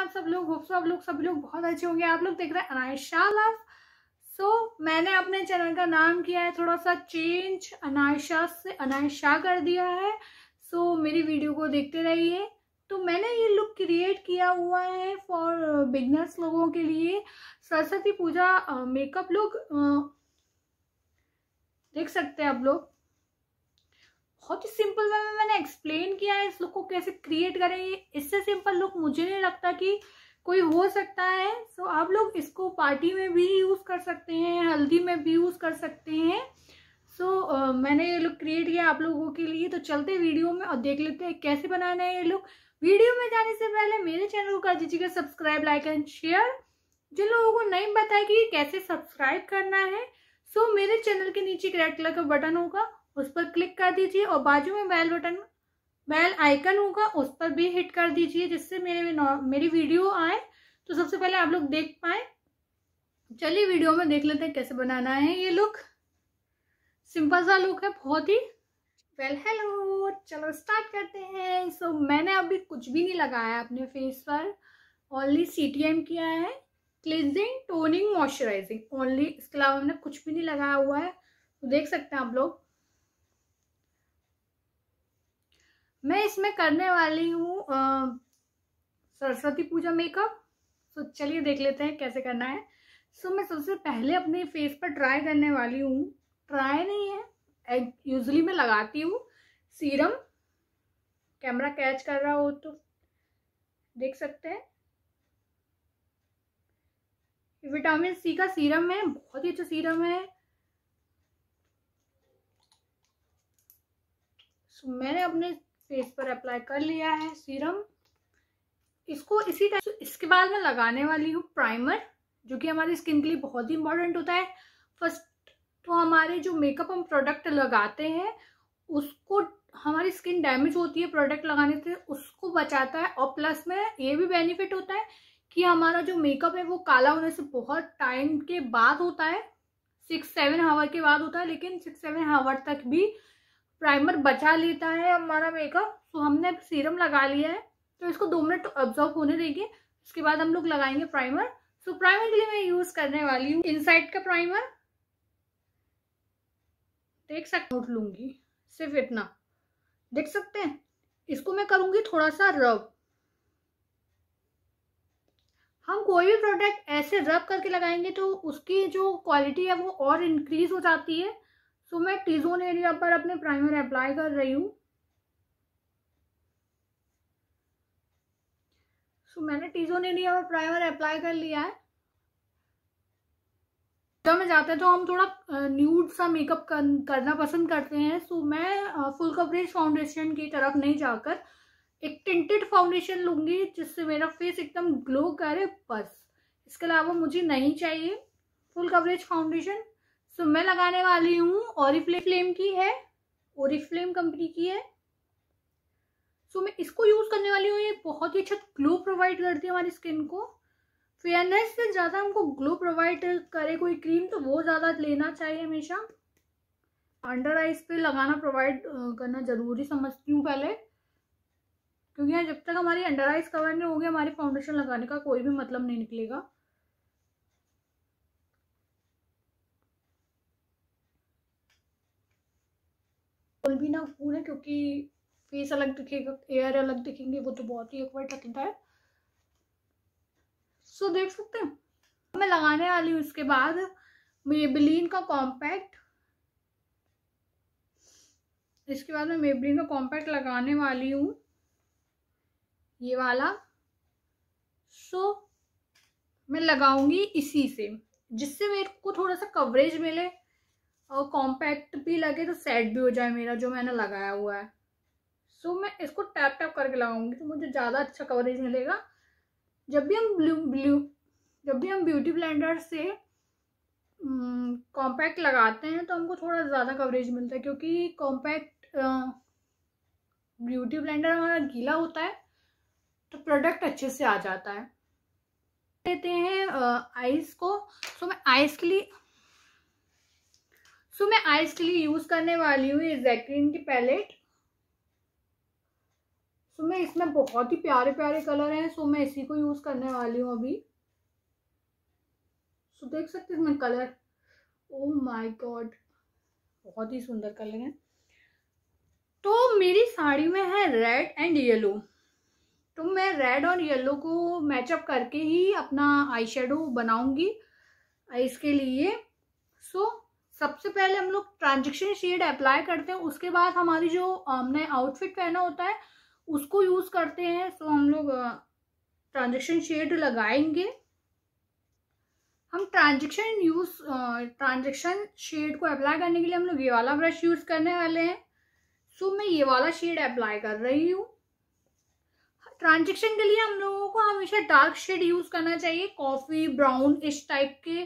आप सब लोग होप सब लोग सब लोग बहुत अच्छे होंगे आप लोग देख रहे हैं अनायशा लव सो मैंने अपने चैनल का नाम किया है थोड़ा सा चेंज अनायशा से अनायशा कर दिया है सो so, मेरी वीडियो को देखते रहिए तो मैंने ये लुक क्रिएट किया हुआ है फॉर बिगनर्स लोगों के लिए सरस्वती पूजा मेकअप लुक देख सकते हैं आप लोग बहुत ही सिंपल वे में मैंने एक्सप्लेन किया है इस लुक को कैसे क्रिएट करें इससे सिंपल लुक मुझे नहीं लगता कि कोई हो सकता है सो so, आप लोग इसको पार्टी में भी यूज़ कर सकते हैं हल्दी में भी यूज़ कर सकते हैं सो so, uh, मैंने ये लुक क्रिएट किया आप लोगों के लिए तो चलते वीडियो में और देख लेते हैं कैसे बनाना है ये लुक वीडियो में जाने से पहले मेरे चैनल को कर दीजिएगा सब्सक्राइब लाइक एंड शेयर जिन लोगों को नहीं पता है कि कैसे सब्सक्राइब करना है सो so, मेरे चैनल के नीचे रेड कलर का बटन होगा उस पर क्लिक कर दीजिए और बाजू में बेल बटन बेल आइकन होगा उस पर भी हिट कर दीजिए जिससे मेरे मेरी वीडियो आए तो सबसे पहले आप लोग देख पाए चलिए वीडियो में देख लेते हैं कैसे बनाना है ये लुक सिंपल सा लुक है बहुत ही वेल हेलो चलो स्टार्ट करते हैं सो so, मैंने अभी कुछ भी नहीं लगाया अपने फेस पर ओनली सी टी एम किया है क्लिजिंग टोनिंग मॉइस्चराइजिंग ओनली इसके अलावा मैंने कुछ भी नहीं लगाया हुआ है तो देख सकते हैं आप लोग मैं इसमें करने वाली हूँ सरस्वती पूजा मेकअप सो चलिए देख लेते हैं कैसे करना है सो मैं सबसे पहले अपने फेस पर ट्राई करने वाली हूँ ट्राई नहीं है यूजली मैं लगाती हूँ सीरम कैमरा कैच कर रहा हो तो देख सकते हैं विटामिन सी का सीरम है बहुत ही अच्छा सीरम है सो मैंने अपने फेस पर अप्लाई कर लिया है सीरम इसको इसी टाइम तो इसके बाद मैं लगाने वाली हूँ प्राइमर जो कि हमारी स्किन के लिए बहुत ही इंपॉर्टेंट होता है फर्स्ट तो हमारे जो मेकअप हम प्रोडक्ट लगाते हैं उसको हमारी स्किन डैमेज होती है प्रोडक्ट लगाने से उसको बचाता है और प्लस में ये भी बेनिफिट होता है कि हमारा जो मेकअप है वो काला होने से बहुत टाइम के बाद होता है सिक्स सेवन आवर के बाद होता है लेकिन सिक्स सेवन आवर तक भी प्राइमर बचा लेता है हमारा मेकअप तो हमने सीरम लगा लिया है तो इसको दो मिनट ऑब्जॉर्व होने देंगे उसके बाद हम लोग लगाएंगे प्राइमर सो प्राइमर के लिए मैं यूज करने वाली हूँ इनसाइड का प्राइमर देख सकते उठ लूंगी सिर्फ इतना देख सकते हैं इसको मैं करूंगी थोड़ा सा रब हम कोई भी प्रोडक्ट ऐसे रब करके लगाएंगे तो उसकी जो क्वालिटी है वो और इंक्रीज हो जाती है सो मैं टीजोन एरिया पर अपने प्राइमर अप्लाई कर रही हूँ सो मैंने टीजोन एरिया पर प्राइमर अप्लाई कर लिया है तो मैं जाते हैं तो हम थोड़ा न्यूड सा मेकअप करना पसंद करते हैं सो मैं फुल कवरेज फाउंडेशन की तरफ नहीं जाकर एक टिंटेड फाउंडेशन लूंगी जिससे मेरा फेस एकदम ग्लो करे बस इसके अलावा मुझे नहीं चाहिए फुल कवरेज फाउंडेशन सो मैं लगाने वाली हूँ ओरिफ्लेम की है ओरिफ्लेम कंपनी की है सो मैं इसको यूज करने वाली हूँ ये बहुत ही अच्छा ग्लो प्रोवाइड करती है हमारी स्किन को फेयरनेस से ज़्यादा हमको ग्लो प्रोवाइड करे कोई क्रीम तो वो ज़्यादा लेना चाहिए हमेशा अंडर आइज पे लगाना प्रोवाइड करना ज़रूरी समझती हूँ पहले क्योंकि जब तक हमारी अंडर आइज कवर नहीं होगी हमारे फाउंडेशन लगाने का कोई भी मतलब नहीं निकलेगा बिल्कुल भी ना फूल है क्योंकि फेस अलग दिखेगा एयर अलग दिखेंगे वो तो बहुत ही एक्वर्ड लगता है सो so, देख सकते हैं मैं लगाने वाली हूँ इसके बाद मेबलिन का कॉम्पैक्ट इसके बाद मैं मेबलिन का कॉम्पैक्ट लगाने वाली हूँ ये वाला सो so, मैं लगाऊंगी इसी से जिससे मेरे को थोड़ा सा कवरेज मिले और कॉम्पैक्ट भी लगे तो सेट भी हो जाए मेरा जो मैंने लगाया हुआ है सो so, मैं इसको टैप टैप करके लगाऊंगी तो मुझे ज़्यादा अच्छा कवरेज मिलेगा जब भी हम ब्लू ब्लू जब भी हम ब्यूटी ब्लेंडर से कॉम्पैक्ट हम्म, लगाते हैं तो हमको थोड़ा ज़्यादा कवरेज मिलता है क्योंकि कॉम्पैक्ट ब्यूटी ब्लेंडर हमारा गीला होता है तो प्रोडक्ट अच्छे से आ जाता है लेते हैं आइस को सो मैं आइस के लिए सो मैं आइज के लिए यूज़ करने वाली हूँ ये जैक्रीन की पैलेट सो मैं इसमें बहुत ही प्यारे प्यारे कलर हैं सो मैं इसी को यूज़ करने वाली हूँ अभी सो देख सकते इसमें कलर ओ माय गॉड बहुत ही सुंदर कलर है तो मेरी साड़ी में है रेड एंड येलो तो मैं रेड और येलो को मैचअप करके ही अपना आई शेडो बनाऊँगी इसके लिए सो so, सबसे पहले हम लोग ट्रांजेक्शन शेड अप्लाई करते हैं उसके बाद हमारी जो हमने आउटफिट पहना होता है उसको यूज़ करते हैं सो तो हम लोग ट्रांजेक्शन शेड लगाएंगे हम ट्रांजेक्शन यूज़ ट्रांजेक्शन शेड को अप्लाई करने के लिए हम लोग ये वाला ब्रश यूज़ करने वाले हैं सो मैं ये वाला शेड अप्लाई कर रही हूँ ट्रांजेक्शन के लिए हम लोगों को हमेशा डार्क शेड यूज़ करना चाहिए कॉफ़ी ब्राउन इस टाइप के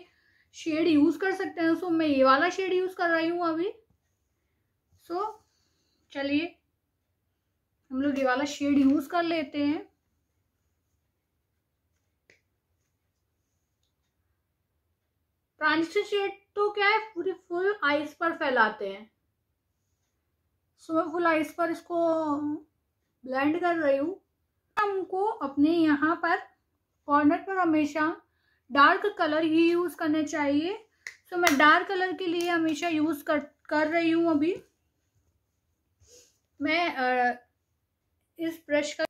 शेड यूज़ कर सकते हैं सो मैं ये वाला शेड यूज़ कर रही हूँ अभी सो चलिए हम लोग ये वाला शेड यूज़ कर लेते हैं ट्रांजिस्टर शेड तो क्या है पूरी फुल आइस पर फैलाते हैं सो मैं फुल आइस पर इसको ब्लेंड कर रही हूँ हमको अपने यहाँ पर कॉर्नर पर हमेशा डार्क कलर ही यूज़ करने चाहिए सो so, मैं डार्क कलर के लिए हमेशा यूज़ कर कर रही हूँ अभी मैं आ, इस ब्रश का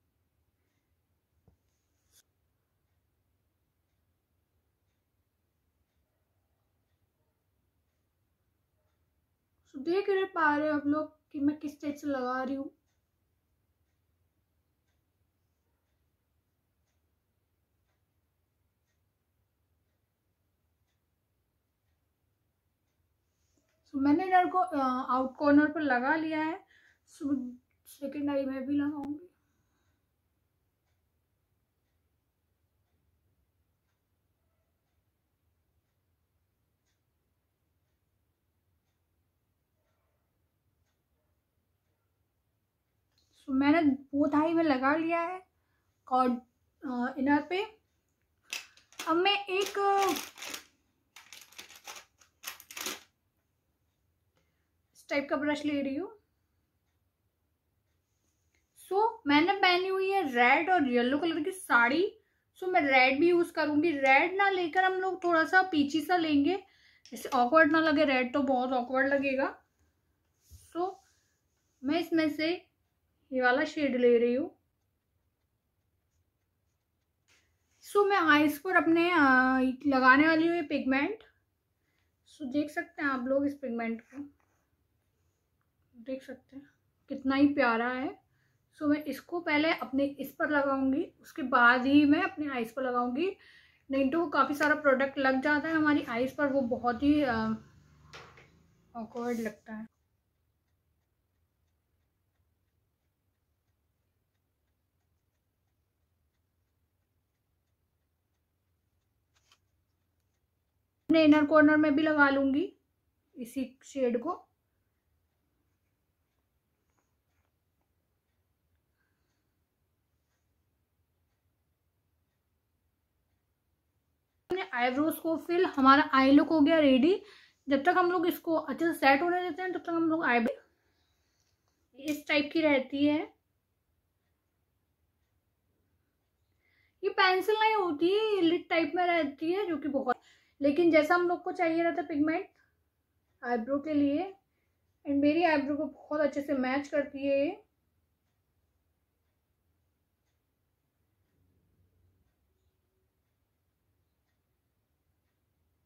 देख रहे पा रहे आप लोग कि मैं किस स्टेज से लगा रही हूँ सो तो मैंने इनर को आउट कॉर्नर पर लगा लिया है सो so, सेकेंडरी में भी लगाऊंगी सो so, मैंने बोथ आई में लगा लिया है कॉर्ड इनर पे अब मैं एक टाइप का ब्रश ले रही हूँ सो so, मैंने पहनी हुई है रेड और येलो कलर की साड़ी सो so, मैं रेड भी यूज़ करूंगी रेड ना लेकर हम लोग थोड़ा सा पीची सा लेंगे जैसे ऑकवर्ड ना लगे रेड तो बहुत ऑकवर्ड लगेगा सो so, मैं इसमें से ये वाला शेड ले रही हूँ सो so, मैं आइस पर अपने आ, लगाने वाली हूँ ये पिगमेंट सो so, देख सकते हैं आप लोग इस पिगमेंट को देख सकते हैं कितना ही प्यारा है सो मैं इसको पहले अपने इस पर लगाऊंगी उसके बाद ही मैं अपने आइस पर लगाऊंगी नहीं तो काफ़ी सारा प्रोडक्ट लग जाता है हमारी आइस पर वो बहुत ही ऑकवर्ड लगता है इनर कॉर्नर में भी लगा लूंगी इसी शेड को आईब्रोज को फिर हमारा आई लुक हो गया रेडी जब तक हम लोग इसको अच्छे से सेट होने देते हैं तब तक हम लोग आई इस टाइप की रहती है ये पेंसिल नहीं होती है ये लिट टाइप में रहती है जो कि बहुत लेकिन जैसा हम लोग को चाहिए रहता पिगमेंट आईब्रो के लिए एंड मेरी आईब्रो को बहुत अच्छे से मैच करती है ये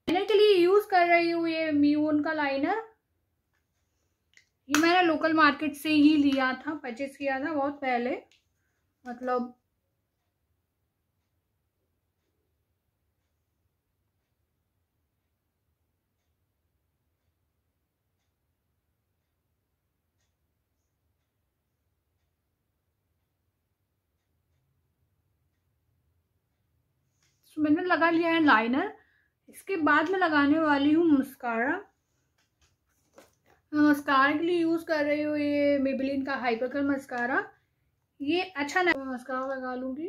मैंने के लिए यूज कर रही हूँ ये म्यून का लाइनर ये मैंने लोकल मार्केट से ही लिया था परचेज किया था बहुत पहले मतलब तो मैंने लगा लिया है लाइनर इसके बाद मैं लगाने वाली हूँ मस्कारा हाँ, मस्कारा के लिए यूज़ कर रही हूँ ये मेबलिन का हाइपरकल मस्कारा ये अच्छा ना मस्कारा लगा लूँगी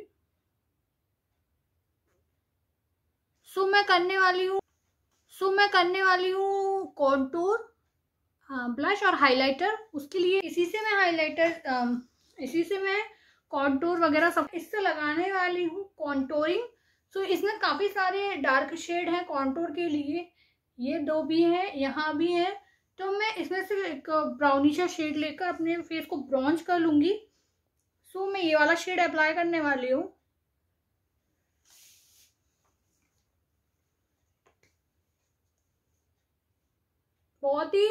सो मैं करने वाली हूँ सो मैं करने वाली हूँ कॉन्टूर हाँ ब्लश और हाइलाइटर उसके लिए इसी से मैं हाइलाइटर इसी से मैं कॉन्टूर वगैरह सब इससे लगाने वाली हूँ कॉन्टोरिंग सो इसमें काफ़ी सारे डार्क शेड हैं कॉन्टोर के लिए ये दो भी हैं यहाँ भी हैं तो मैं इसमें से एक ब्राउनिशा शेड लेकर अपने फेस को ब्राउन्ज कर लूँगी सो मैं ये वाला शेड अप्लाई करने वाली हूँ बहुत ही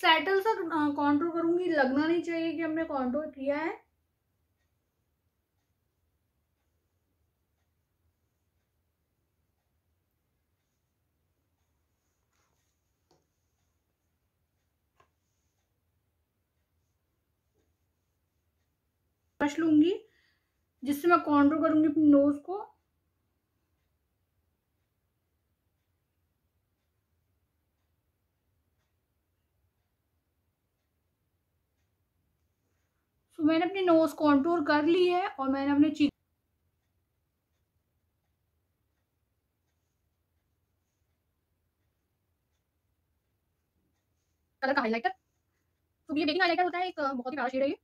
सेटल सा कॉन्ट्रोल करूंगी लगना नहीं चाहिए कि हमने कॉन्ट्रोल किया है ब्रश लूंगी जिससे मैं कॉन्ट्रो करूंगी अपनी नोज़ को तो मैंने अपनी नोज़ कॉन्टूर कर ली है और मैंने अपने चीज कलर का हाईलाइटर तो ये बेकिंग हाईलाइटर होता है एक बहुत ही प्यारा शेड है ये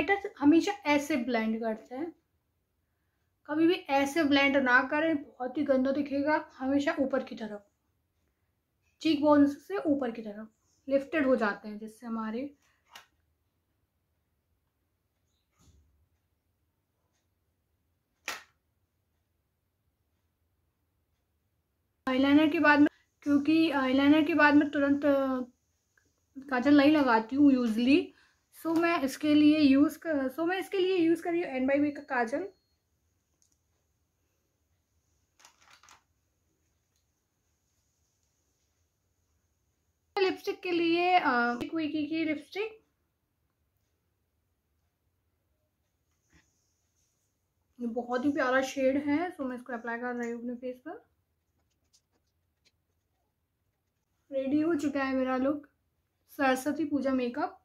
राइटर हमेशा ऐसे ब्लेंड करते हैं कभी भी ऐसे ब्लेंड ना करें बहुत ही गंदा दिखेगा हमेशा ऊपर की तरफ चीक बोन्स से ऊपर की तरफ लिफ्टेड हो जाते हैं जिससे हमारे आईलाइनर के बाद में क्योंकि आईलाइनर के बाद में तुरंत काजल नहीं लगाती हूँ यूजली सो मैं इसके लिए यूज़ कर सो मैं इसके लिए यूज़ कर रही हूँ एन बाई वी का काजल लिपस्टिक के लिए क्विकी की लिपस्टिक ये बहुत ही प्यारा शेड है सो मैं इसको अप्लाई कर रही हूँ अपने फेस पर रेडी हो चुका है मेरा look Saraswati Puja makeup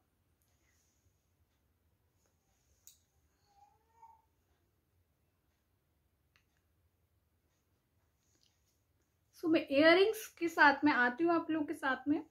so तो मैं इयर के साथ में आती हूँ आप लोग के साथ में